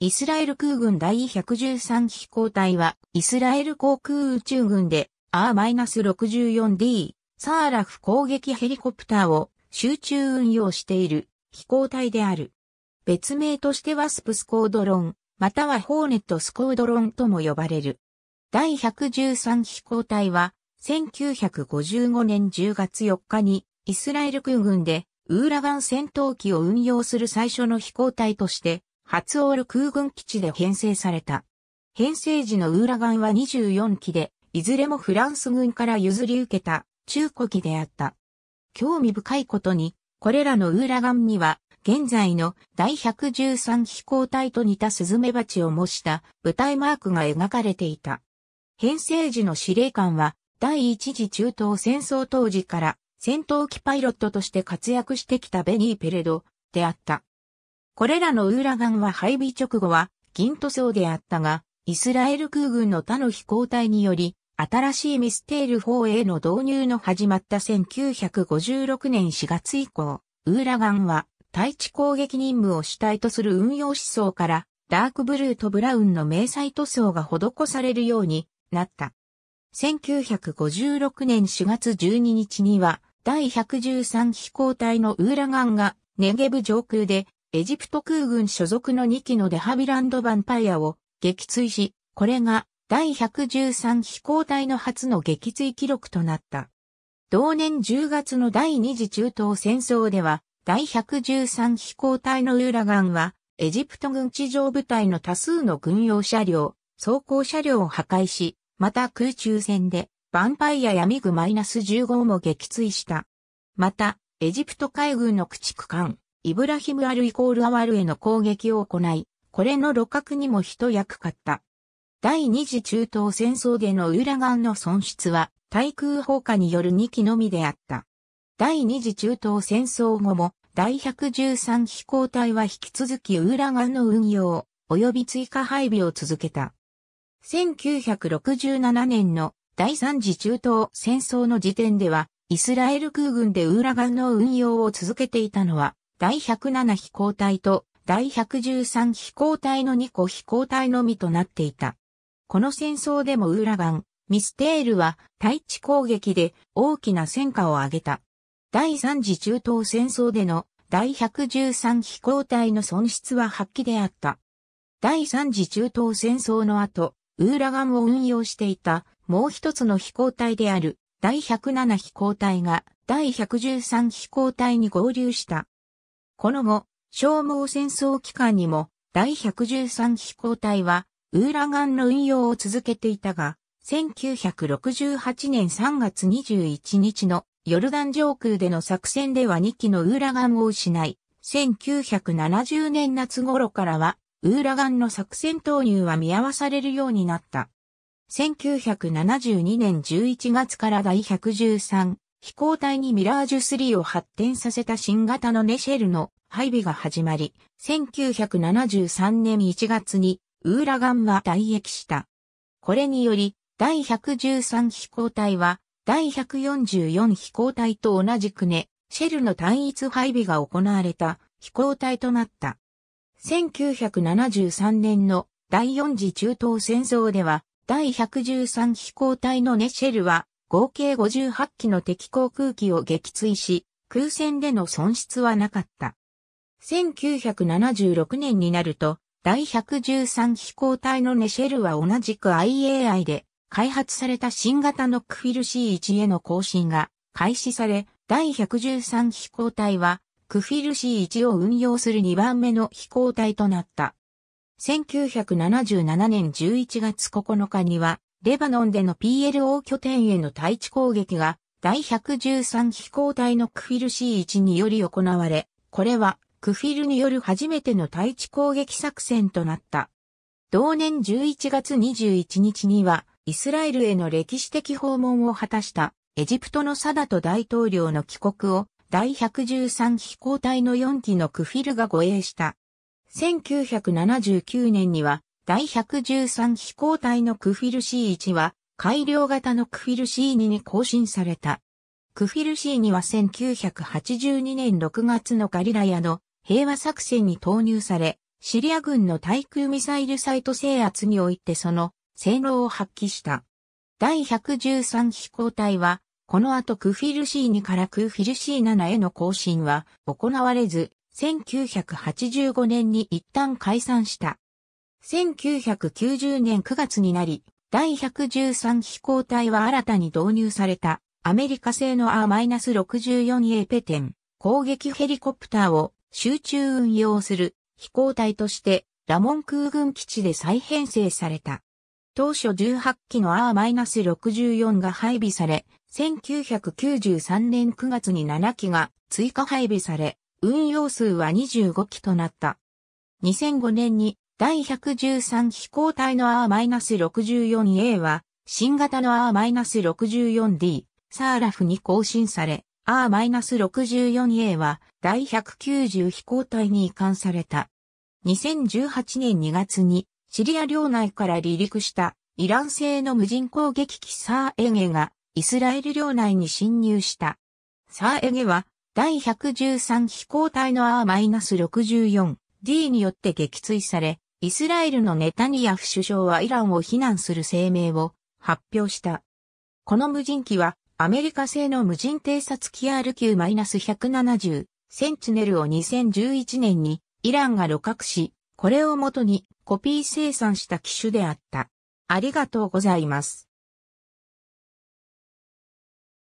イスラエル空軍第113飛行隊は、イスラエル航空宇宙軍で R-64D、サーラフ攻撃ヘリコプターを集中運用している飛行隊である。別名としてはスプスコードロン、またはホーネットスコードロンとも呼ばれる。第113飛行隊は、1955年10月4日にイスラエル空軍でウーラガン戦闘機を運用する最初の飛行隊として初オール空軍基地で編成された。編成時のウーラガンは24機で、いずれもフランス軍から譲り受けた中古機であった。興味深いことに、これらのウーラガンには、現在の第113飛行隊と似たスズメバチを模した舞台マークが描かれていた。編成時の司令官は、第一次中東戦争当時から戦闘機パイロットとして活躍してきたベニー・ペレドであった。これらのウーラガンは配備直後は銀塗装であったが、イスラエル空軍の他の飛行隊により、新しいミステール4への導入の始まった1956年4月以降、ウーラガンは対地攻撃任務を主体とする運用思想から、ダークブルーとブラウンの迷彩塗装が施されるようになった。1956年4月12日には、第113飛行隊のウーラガンがネゲブ上空でエジプト空軍所属の2機のデハビランド・ヴァンパイアを撃墜し、これが第113飛行隊の初の撃墜記録となった。同年10月の第二次中東戦争では、第113飛行隊のウーラガンは、エジプト軍地上部隊の多数の軍用車両、装甲車両を破壊し、また空中戦で、ヴァンパイアやミグ -15 も撃墜した。また、エジプト海軍の駆逐艦、イブラヒム・アルイコール・アワルへの攻撃を行い、これの路角にも一役買った。第二次中東戦争でのウーラガンの損失は、対空砲火による2機のみであった。第二次中東戦争後も、第113飛行隊は引き続きウーラガンの運用、及び追加配備を続けた。1967年の第三次中東戦争の時点では、イスラエル空軍でウーラガンの運用を続けていたのは、第107飛行隊と第113飛行隊の2個飛行隊のみとなっていた。この戦争でもウーラガン、ミステールは対地攻撃で大きな戦果を上げた。第3次中東戦争での第113飛行隊の損失は発揮であった。第3次中東戦争の後、ウーラガンを運用していたもう一つの飛行隊である第107飛行隊が第113飛行隊に合流した。この後、消耗戦争期間にも第113飛行隊はウーラガンの運用を続けていたが、1968年3月21日のヨルダン上空での作戦では2機のウーラガンを失い、1970年夏頃からはウーラガンの作戦投入は見合わされるようになった。1972年11月から第113飛行体にミラージュ3を発展させた新型のネシェルの配備が始まり、1973年1月にウーラガンは退役した。これにより、第113飛行隊は、第144飛行隊と同じくね、シェルの単一配備が行われた飛行隊となった。1973年の第4次中東戦争では、第113飛行隊のネシェルは合計58機の敵航空機を撃墜し、空戦での損失はなかった。1976年になると、第113飛行隊のネシェルは同じく IAI で開発された新型のクフィル C1 への更新が開始され、第113飛行隊はクフィル C1 を運用する2番目の飛行隊となった。1977年11月9日にはレバノンでの PLO 拠点への対地攻撃が第113飛行隊のクフィル C1 により行われ、これはクフィルによる初めての対地攻撃作戦となった。同年11月21日には、イスラエルへの歴史的訪問を果たしたエジプトのサダト大統領の帰国を第113飛行隊の4機のクフィルが護衛した。1979年には第113飛行隊のクフィル C1 は改良型のクフィル C2 に更新された。クフィル C2 は1982年6月のガリラヤの平和作戦に投入され、シリア軍の対空ミサイルサイト制圧においてその性能を発揮した。第113飛行隊は、この後クフィル C2 からクフィル C7 への更新は行われず、1985年に一旦解散した。1990年9月になり、第113飛行隊は新たに導入されたアメリカ製の R-64A ペテン攻撃ヘリコプターを集中運用する飛行隊としてラモン空軍基地で再編成された。当初18機の R-64 が配備され、1993年9月に7機が追加配備され、運用数は25機となった。2005年に第113飛行隊の R-64A は、新型の R-64D、サーラフに更新され、R-64A は、第190飛行隊に移管された。2018年2月に、シリア領内から離陸した、イラン製の無人攻撃機サーエゲが、イスラエル領内に侵入した。サーエゲは、第113飛行隊の R-64D によって撃墜され、イスラエルのネタニヤフ首相はイランを非難する声明を発表した。この無人機はアメリカ製の無人偵察機 RQ-170 センチネルを2011年にイランが露獲し、これをもとにコピー生産した機種であった。ありがとうございます。